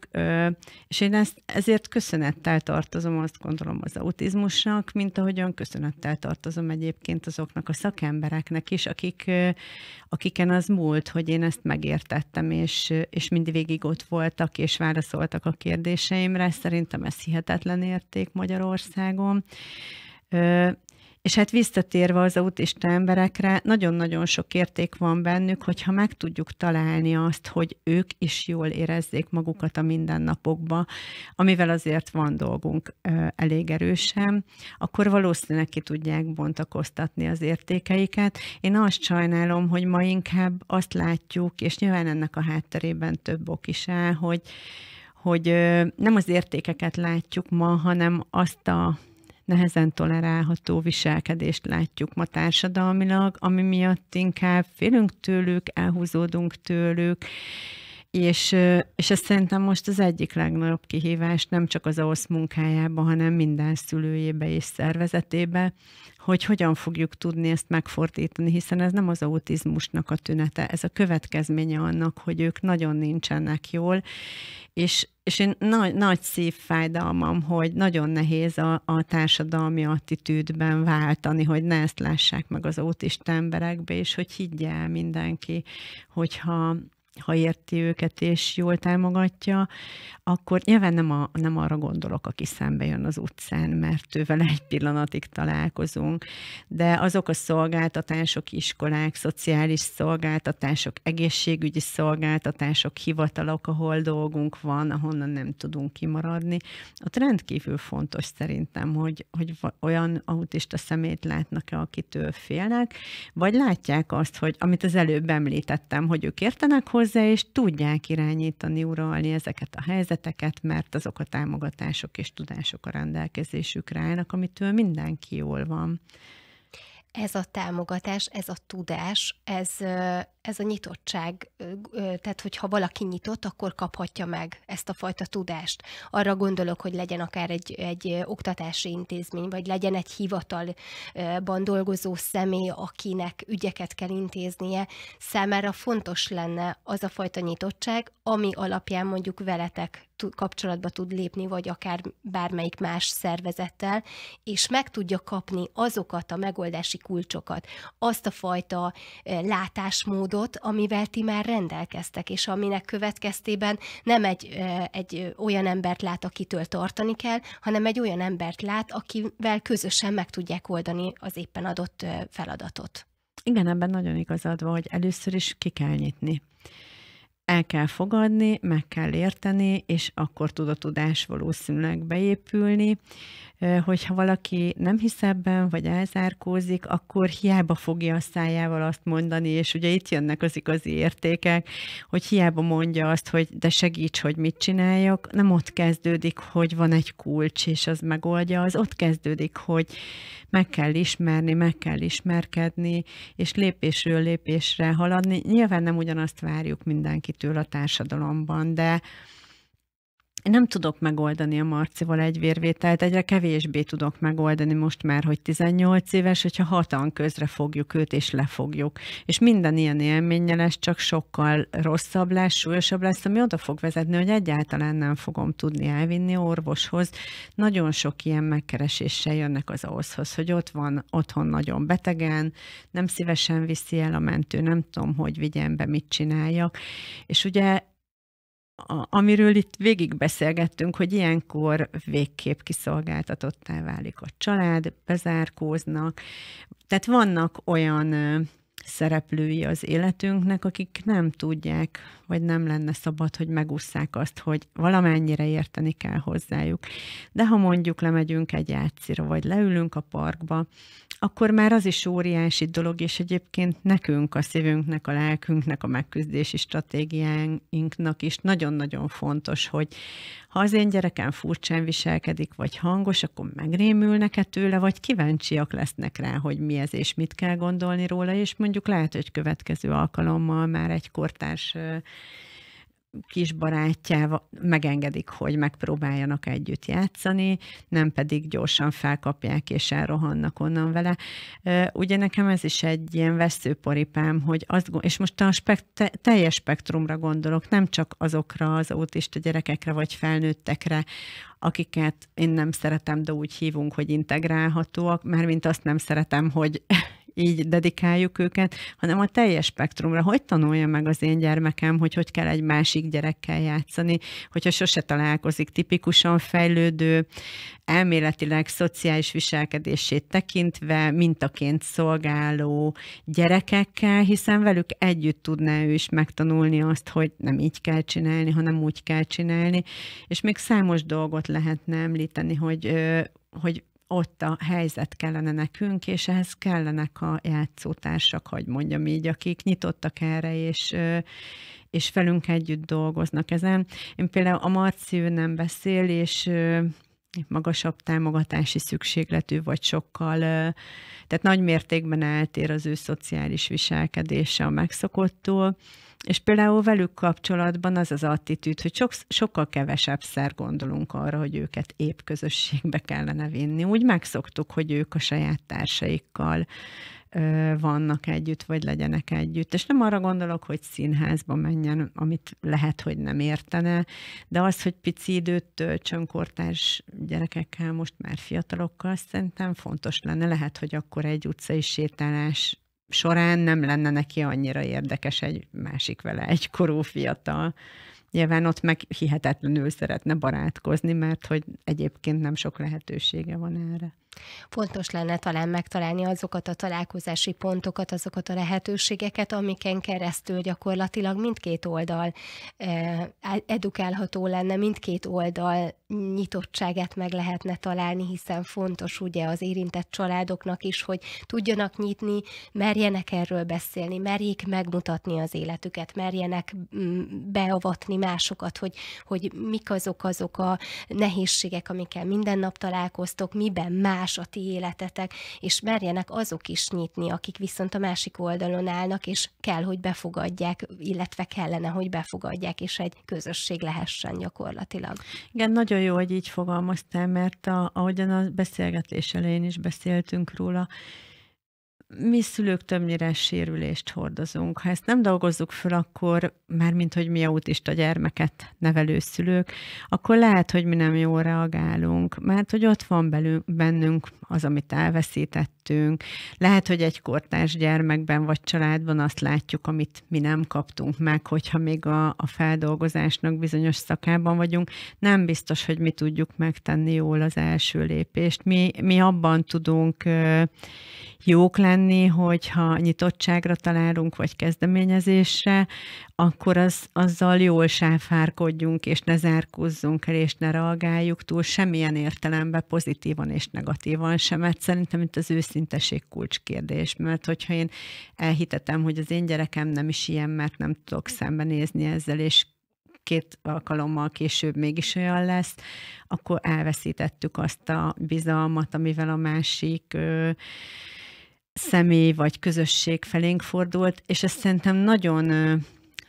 és én ezt, ezért köszönettel tartozom, azt gondolom az autizmusnak, mint ahogyan köszönettel tartozom egyébként azoknak a szakembereknek is, akik, akiken az múlt, hogy én ezt megértettem, és, és mindig végig ott voltak, és válaszoltak a kérdéseimre. Szerintem ez hihetetlen érték Magyarországon és hát visszatérve az autista emberekre, nagyon-nagyon sok érték van bennük, hogyha meg tudjuk találni azt, hogy ők is jól érezzék magukat a mindennapokba, amivel azért van dolgunk elég erősen, akkor valószínűleg ki tudják bontakoztatni az értékeiket. Én azt sajnálom, hogy ma inkább azt látjuk, és nyilván ennek a hátterében több ok is áll, hogy hogy nem az értékeket látjuk ma, hanem azt a nehezen tolerálható viselkedést látjuk ma társadalmilag, ami miatt inkább félünk tőlük, elhúzódunk tőlük, és, és ez szerintem most az egyik legnagyobb kihívás, nem csak az OSZ munkájában, hanem minden szülőjébe és szervezetébe, hogy hogyan fogjuk tudni ezt megfordítani, hiszen ez nem az autizmusnak a tünete, ez a következménye annak, hogy ők nagyon nincsenek jól, és, és én nagy, nagy szívfájdalmam, hogy nagyon nehéz a, a társadalmi attitűdben váltani, hogy ne ezt lássák meg az autista emberekbe, és hogy higgye el mindenki, hogyha ha érti őket és jól támogatja, akkor nyilván nem, a, nem arra gondolok, aki szembe jön az utcán, mert ővel egy pillanatig találkozunk, de azok a szolgáltatások, iskolák, szociális szolgáltatások, egészségügyi szolgáltatások, hivatalok, ahol dolgunk van, ahonnan nem tudunk kimaradni, ott rendkívül fontos szerintem, hogy, hogy olyan autista szemét látnak-e, akitől félnek, vagy látják azt, hogy amit az előbb említettem, hogy ők értenek hozzá, hozzá, és tudják irányítani, uralni ezeket a helyzeteket, mert azok a támogatások és tudások a rendelkezésükre állnak, amitől mindenki jól van. Ez a támogatás, ez a tudás, ez ez a nyitottság, tehát hogyha valaki nyitott, akkor kaphatja meg ezt a fajta tudást. Arra gondolok, hogy legyen akár egy, egy oktatási intézmény, vagy legyen egy hivatalban dolgozó személy, akinek ügyeket kell intéznie, számára fontos lenne az a fajta nyitottság, ami alapján mondjuk veletek kapcsolatba tud lépni, vagy akár bármelyik más szervezettel, és meg tudja kapni azokat a megoldási kulcsokat, azt a fajta látásmódot, tudott, amivel ti már rendelkeztek, és aminek következtében nem egy, egy olyan embert lát, akitől tartani kell, hanem egy olyan embert lát, akivel közösen meg tudják oldani az éppen adott feladatot. Igen, ebben nagyon igazad van, hogy először is ki kell nyitni. El kell fogadni, meg kell érteni, és akkor tud a tudás valószínűleg beépülni hogyha valaki nem hisz ebben, vagy elzárkózik, akkor hiába fogja a szájával azt mondani, és ugye itt jönnek az igazi értékek, hogy hiába mondja azt, hogy de segíts, hogy mit csináljak, nem ott kezdődik, hogy van egy kulcs, és az megoldja, az ott kezdődik, hogy meg kell ismerni, meg kell ismerkedni, és lépésről lépésre haladni. Nyilván nem ugyanazt várjuk mindenkitől a társadalomban, de én nem tudok megoldani a Marcival egy vérvételt, egyre kevésbé tudok megoldani most már, hogy 18 éves, hogyha hatan közre fogjuk őt, és lefogjuk. És minden ilyen élménnyel ez csak sokkal rosszabb lesz, súlyosabb lesz, ami oda fog vezetni, hogy egyáltalán nem fogom tudni elvinni orvoshoz. Nagyon sok ilyen megkereséssel jönnek az ahhozhoz, hogy ott van otthon nagyon betegen, nem szívesen viszi el a mentő, nem tudom, hogy vigyen be, mit csináljak. És ugye amiről itt végig beszélgettünk, hogy ilyenkor végképp kiszolgáltatottá válik a család, bezárkóznak. Tehát vannak olyan szereplői az életünknek, akik nem tudják, vagy nem lenne szabad, hogy megusszák azt, hogy valamennyire érteni kell hozzájuk. De ha mondjuk lemegyünk egy játszira, vagy leülünk a parkba, akkor már az is óriási dolog, és egyébként nekünk, a szívünknek, a lelkünknek, a megküzdési stratégiáinknak is nagyon-nagyon fontos, hogy ha az én gyerekem furcsán viselkedik, vagy hangos, akkor megrémülnek-e tőle, vagy kíváncsiak lesznek rá, hogy mi ez, és mit kell gondolni róla, és mondjuk mondjuk lehet, hogy következő alkalommal már egy kortárs kis barátjával megengedik, hogy megpróbáljanak együtt játszani, nem pedig gyorsan felkapják és elrohannak onnan vele. Ugye nekem ez is egy ilyen veszőporipám, hogy az, és most a spekt- teljes spektrumra gondolok, nem csak azokra az autista gyerekekre vagy felnőttekre, akiket én nem szeretem, de úgy hívunk, hogy integrálhatóak, mert mint azt nem szeretem, hogy így dedikáljuk őket, hanem a teljes spektrumra. Hogy tanulja meg az én gyermekem, hogy hogy kell egy másik gyerekkel játszani, hogyha sose találkozik tipikusan fejlődő, elméletileg szociális viselkedését tekintve mintaként szolgáló gyerekekkel, hiszen velük együtt tudná ő is megtanulni azt, hogy nem így kell csinálni, hanem úgy kell csinálni. És még számos dolgot lehetne említeni, hogy hogy ott a helyzet kellene nekünk, és ehhez kellenek a játszótársak, hogy mondjam így, akik nyitottak erre, és, és velünk együtt dolgoznak ezen. Én például a Marci ő nem beszél, és magasabb támogatási szükségletű, vagy sokkal, tehát nagy mértékben eltér az ő szociális viselkedése a megszokottól, és például velük kapcsolatban az az attitűd, hogy sok, sokkal kevesebb szer gondolunk arra, hogy őket épp közösségbe kellene vinni. Úgy megszoktuk, hogy ők a saját társaikkal vannak együtt, vagy legyenek együtt. És nem arra gondolok, hogy színházba menjen, amit lehet, hogy nem értene, de az, hogy pici időt töltsön kortárs gyerekekkel, most már fiatalokkal, szerintem fontos lenne. Lehet, hogy akkor egy utcai sétálás során nem lenne neki annyira érdekes egy másik vele egykorú fiatal. Nyilván ott meg hihetetlenül szeretne barátkozni, mert hogy egyébként nem sok lehetősége van erre. Fontos lenne talán megtalálni azokat a találkozási pontokat, azokat a lehetőségeket, amiken keresztül gyakorlatilag mindkét oldal eh, edukálható lenne, mindkét oldal nyitottságát meg lehetne találni, hiszen fontos ugye az érintett családoknak is, hogy tudjanak nyitni, merjenek erről beszélni, merjék megmutatni az életüket, merjenek mm, beavatni másokat, hogy, hogy mik azok azok a nehézségek, amikkel minden nap találkoztok, miben már más a ti életetek, és merjenek azok is nyitni, akik viszont a másik oldalon állnak, és kell, hogy befogadják, illetve kellene, hogy befogadják, és egy közösség lehessen gyakorlatilag. Igen, nagyon jó, hogy így fogalmaztál, mert a, ahogyan a beszélgetés elején is beszéltünk róla, mi szülők többnyire sérülést hordozunk. Ha ezt nem dolgozzuk föl, akkor már mint hogy mi autista gyermeket nevelő szülők, akkor lehet, hogy mi nem jól reagálunk, mert hogy ott van belünk, bennünk az, amit elveszített lehetünk. Lehet, hogy egy kortárs gyermekben vagy családban azt látjuk, amit mi nem kaptunk meg, hogyha még a, a feldolgozásnak bizonyos szakában vagyunk. Nem biztos, hogy mi tudjuk megtenni jól az első lépést. Mi, mi abban tudunk jók lenni, hogyha nyitottságra találunk, vagy kezdeményezésre, akkor az, azzal jól sáfárkodjunk, és ne zárkózzunk el, és ne reagáljuk túl semmilyen értelemben pozitívan és negatívan sem, mert hát szerintem itt az őszintén őszinteség kulcskérdés, mert hogyha én elhitetem, hogy az én gyerekem nem is ilyen, mert nem tudok szembenézni ezzel, és két alkalommal később mégis olyan lesz, akkor elveszítettük azt a bizalmat, amivel a másik ö, személy vagy közösség felénk fordult, és ez szerintem nagyon ö,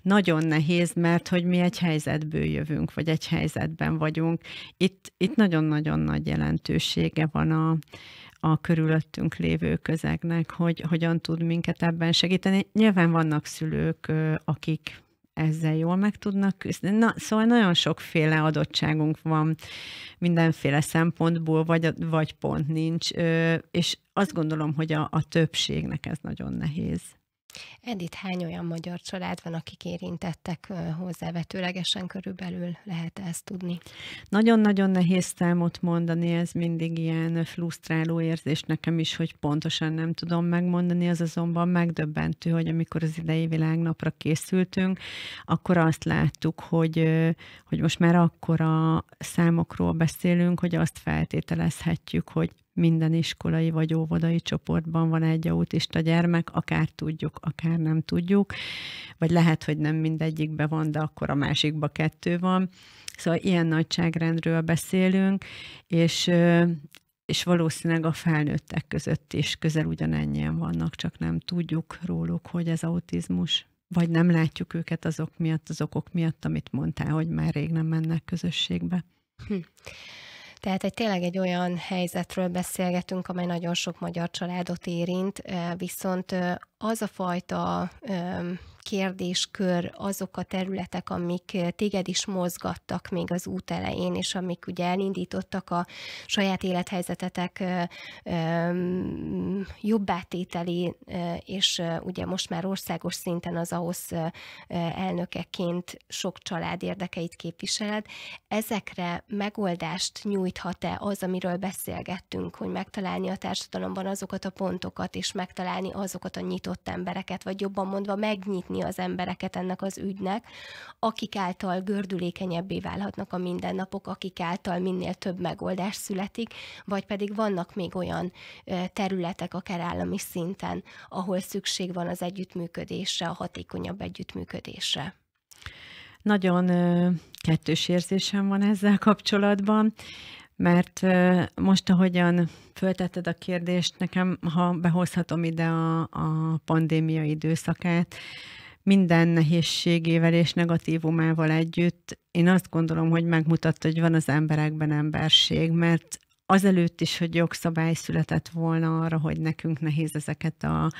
nagyon nehéz, mert hogy mi egy helyzetből jövünk, vagy egy helyzetben vagyunk. Itt, itt nagyon-nagyon nagy jelentősége van a, a körülöttünk lévő közegnek, hogy hogyan tud minket ebben segíteni. Nyilván vannak szülők, akik ezzel jól meg tudnak küzdeni. Na, szóval nagyon sokféle adottságunk van mindenféle szempontból, vagy, vagy pont nincs, és azt gondolom, hogy a, a többségnek ez nagyon nehéz. Edith, hány olyan magyar család van, akik érintettek hozzávetőlegesen körülbelül lehet ezt tudni? Nagyon-nagyon nehéz számot mondani, ez mindig ilyen frusztráló érzés nekem is, hogy pontosan nem tudom megmondani, az azonban megdöbbentő, hogy amikor az idei világnapra készültünk, akkor azt láttuk, hogy, hogy most már akkora számokról beszélünk, hogy azt feltételezhetjük, hogy minden iskolai vagy óvodai csoportban van egy autista gyermek, akár tudjuk, akár nem tudjuk, vagy lehet, hogy nem mindegyikben van, de akkor a másikba kettő van. Szóval ilyen nagyságrendről beszélünk, és és valószínűleg a felnőttek között is közel ugyanennyien vannak, csak nem tudjuk róluk, hogy ez autizmus, vagy nem látjuk őket azok miatt, az okok miatt, amit mondtál, hogy már rég nem mennek közösségbe. Hm. Tehát egy tényleg egy olyan helyzetről beszélgetünk, amely nagyon sok magyar családot érint, eh, viszont eh, az a fajta eh, kérdéskör azok a területek, amik eh, téged is mozgattak még az út elején, és amik ugye elindítottak a saját élethelyzetetek eh, jobbátételi, eh, és ugye most már országos szinten az ahhoz elnökeként sok család érdekeit képviseled. Ezekre megoldást nyújthat-e az, amiről beszélgettünk, hogy megtalálni a társadalomban azokat a pontokat, és megtalálni azokat a nyitott embereket, vagy jobban mondva megnyitni rávenni az embereket ennek az ügynek, akik által gördülékenyebbé válhatnak a mindennapok, akik által minél több megoldás születik, vagy pedig vannak még olyan területek, akár állami szinten, ahol szükség van az együttműködésre, a hatékonyabb együttműködésre. Nagyon kettős érzésem van ezzel kapcsolatban, mert most, ahogyan föltetted a kérdést, nekem, ha behozhatom ide a, a pandémia időszakát, minden nehézségével és negatívumával együtt én azt gondolom, hogy megmutatta, hogy van az emberekben emberség, mert azelőtt is, hogy jogszabály született volna arra, hogy nekünk nehéz ezeket a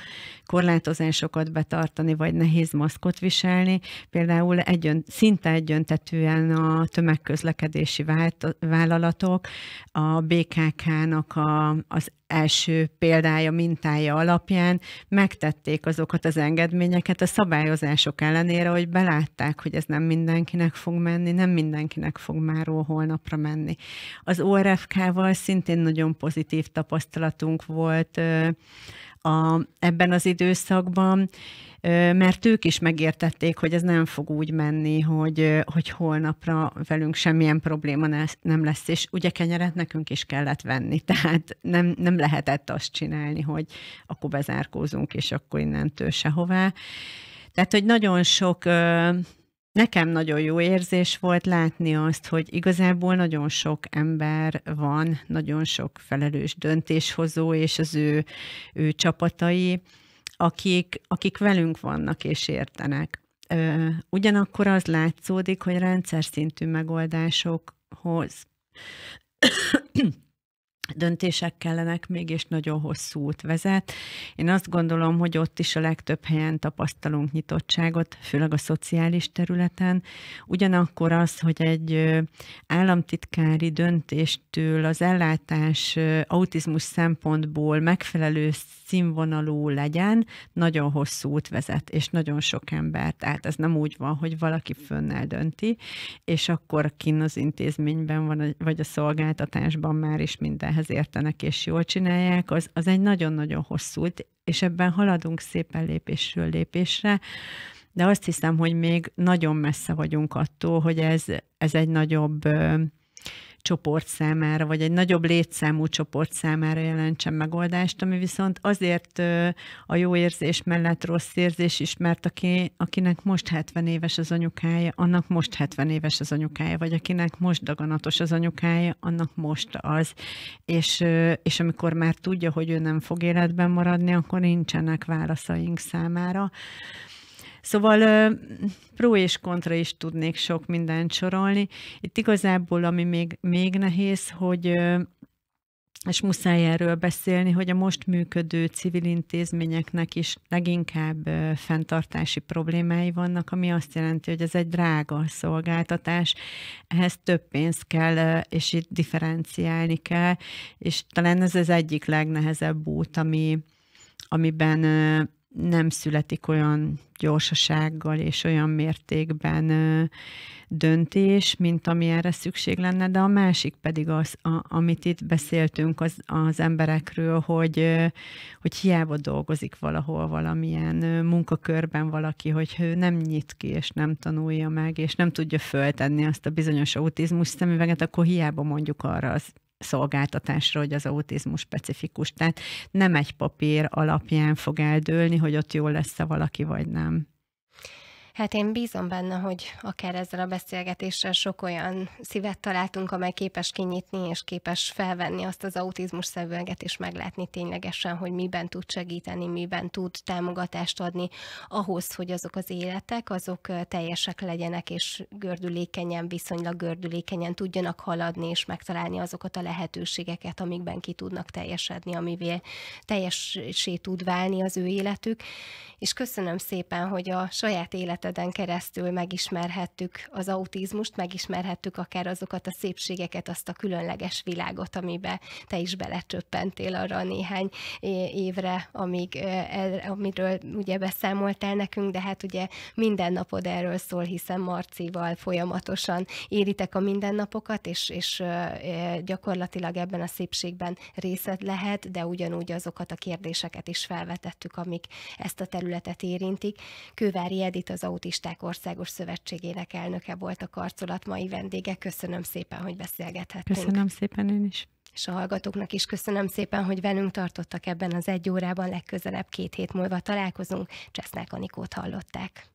korlátozásokat betartani, vagy nehéz maszkot viselni, például egyön, szinte egyöntetően a tömegközlekedési vállalatok a BKK-nak a, az első példája, mintája alapján megtették azokat az engedményeket a szabályozások ellenére, hogy belátták, hogy ez nem mindenkinek fog menni, nem mindenkinek fog máról holnapra menni. Az ORFK-val szintén nagyon pozitív tapasztalatunk volt a, ebben az időszakban, mert ők is megértették, hogy ez nem fog úgy menni, hogy, hogy holnapra velünk semmilyen probléma nem lesz, és ugye kenyeret nekünk is kellett venni, tehát nem, nem lehetett azt csinálni, hogy akkor bezárkózunk, és akkor innentől sehová. Tehát, hogy nagyon sok Nekem nagyon jó érzés volt látni azt, hogy igazából nagyon sok ember van, nagyon sok felelős döntéshozó, és az ő, ő csapatai, akik, akik velünk vannak és értenek. Ugyanakkor az látszódik, hogy rendszer szintű megoldásokhoz döntések kellenek még, és nagyon hosszú út vezet. Én azt gondolom, hogy ott is a legtöbb helyen tapasztalunk nyitottságot, főleg a szociális területen. Ugyanakkor az, hogy egy államtitkári döntéstől az ellátás autizmus szempontból megfelelő színvonalú legyen, nagyon hosszú út vezet, és nagyon sok ember. Tehát ez nem úgy van, hogy valaki fönnel dönti, és akkor kinn az intézményben van, vagy a szolgáltatásban már is minden ehhez értenek és jól csinálják, az, az egy nagyon-nagyon hosszú, és ebben haladunk szépen lépésről lépésre, de azt hiszem, hogy még nagyon messze vagyunk attól, hogy ez, ez egy nagyobb csoport számára, vagy egy nagyobb létszámú csoport számára jelentsen megoldást, ami viszont azért a jó érzés mellett rossz érzés is, mert aki, akinek most 70 éves az anyukája, annak most 70 éves az anyukája, vagy akinek most daganatos az anyukája, annak most az. És, és amikor már tudja, hogy ő nem fog életben maradni, akkor nincsenek válaszaink számára. Szóval pró és kontra is tudnék sok mindent sorolni. Itt igazából, ami még, még nehéz, hogy és muszáj erről beszélni, hogy a most működő civil intézményeknek is leginkább fenntartási problémái vannak, ami azt jelenti, hogy ez egy drága szolgáltatás, ehhez több pénz kell, és itt differenciálni kell, és talán ez az egyik legnehezebb út, ami, amiben nem születik olyan gyorsasággal és olyan mértékben döntés, mint erre szükség lenne, de a másik pedig az, a, amit itt beszéltünk az, az emberekről, hogy, hogy hiába dolgozik valahol valamilyen munkakörben valaki, hogy ő nem nyit ki, és nem tanulja meg, és nem tudja föltenni azt a bizonyos autizmus szemüveget, akkor hiába mondjuk arra az szolgáltatásra, hogy az autizmus specifikus. Tehát nem egy papír alapján fog eldőlni, hogy ott jó lesz-e valaki, vagy nem. Hát én bízom benne, hogy akár ezzel a beszélgetéssel sok olyan szívet találtunk, amely képes kinyitni és képes felvenni azt az autizmus szemüveget, és meglátni ténylegesen, hogy miben tud segíteni, miben tud támogatást adni ahhoz, hogy azok az életek, azok teljesek legyenek, és gördülékenyen, viszonylag gördülékenyen tudjanak haladni, és megtalálni azokat a lehetőségeket, amikben ki tudnak teljesedni, amivel teljesé tud válni az ő életük. És köszönöm szépen, hogy a saját életet évtizeden keresztül megismerhettük az autizmust, megismerhettük akár azokat a szépségeket, azt a különleges világot, amibe te is belecsöppentél arra a néhány évre, amíg, amiről ugye beszámoltál nekünk, de hát ugye minden napod erről szól, hiszen Marcival folyamatosan éritek a mindennapokat, és, és gyakorlatilag ebben a szépségben részed lehet, de ugyanúgy azokat a kérdéseket is felvetettük, amik ezt a területet érintik. Kővári Edit az autó Autisták Országos Szövetségének elnöke volt a karcolat mai vendége. Köszönöm szépen, hogy beszélgethettünk. Köszönöm szépen én is. És a hallgatóknak is köszönöm szépen, hogy velünk tartottak ebben az egy órában. Legközelebb két hét múlva találkozunk. Csesznák Anikót hallották.